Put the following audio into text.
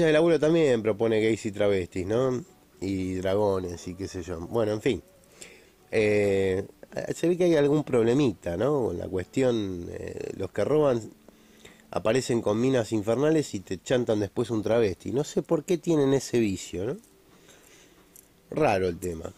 ella El abuelo también propone gays y travestis, ¿no? Y dragones y qué sé yo. Bueno, en fin. Eh, se ve que hay algún problemita, ¿no? La cuestión, eh, los que roban aparecen con minas infernales y te chantan después un travesti. No sé por qué tienen ese vicio, ¿no? Raro el tema.